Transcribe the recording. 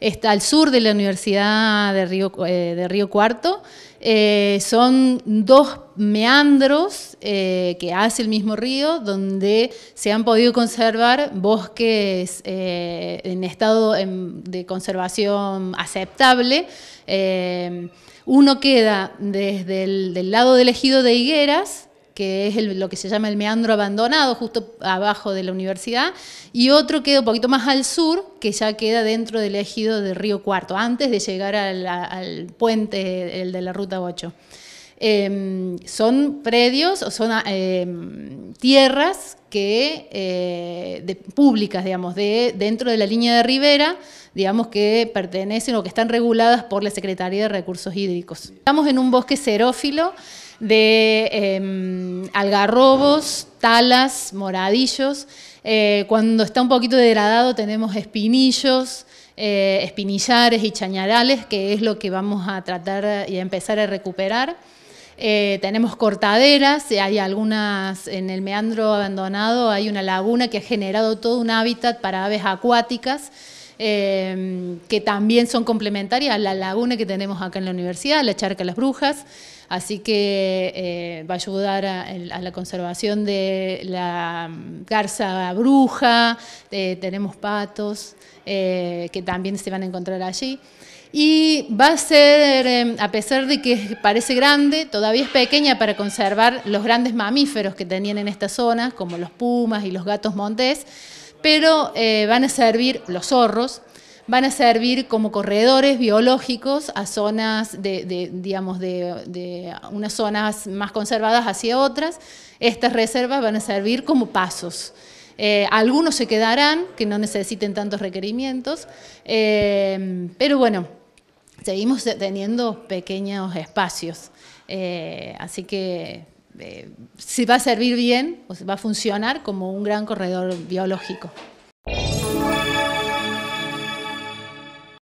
está al sur de la Universidad de Río, eh, Cuarto. Eh, son dos meandros eh, que hace el mismo río, donde se han podido conservar bosques en estado de conservación aceptable. uno queda desde el lado del ejido de Higueras, que es lo que se llama el meandro abandonado, justo abajo de la universidad, y otro queda un poquito más al sur, que ya queda dentro del ejido de Río Cuarto, antes de llegar al, puente, el de la Ruta 8. Em, son predios o son ah, em, tierras que eh, públicas, digamos, de, dentro de la línea de ribera, digamos, que pertenecen o que están reguladas por la Secretaría de Recursos Hídricos. Estamos en un bosque xerófilo de em, algarrobos, talas, moradillos. Eh, cuando está un poquito degradado tenemos espinillos, eh, espinillares y chañarales, que es lo que vamos a tratar y a empezar a recuperar. Eh, tenemos cortaderas, hay algunas en el meandro abandonado, hay una laguna que ha generado todo un hábitat para aves acuáticas Em, que también son complementarias a la laguna que tenemos acá en la universidad, la charca Las Brujas, así que eh, va a ayudar a, la conservación de la mm, garza bruja, eh, tenemos patos eh, que también se van a encontrar allí. Y va a ser, em, a pesar de que parece grande, todavía es pequeña para conservar los grandes mamíferos que tenían en esta zona, como los pumas y los gatos montés, pero eh, van a servir los zorros, van a servir como corredores biológicos a zonas de, digamos, de, unas zonas más conservadas hacia otras. Estas reservas van a servir como pasos. Eh, algunos se quedarán, que no necesiten tantos requerimientos, eh, pero bueno, seguimos teniendo pequeños espacios. así que eh, si va a servir bien, o va a funcionar como un gran corredor biológico.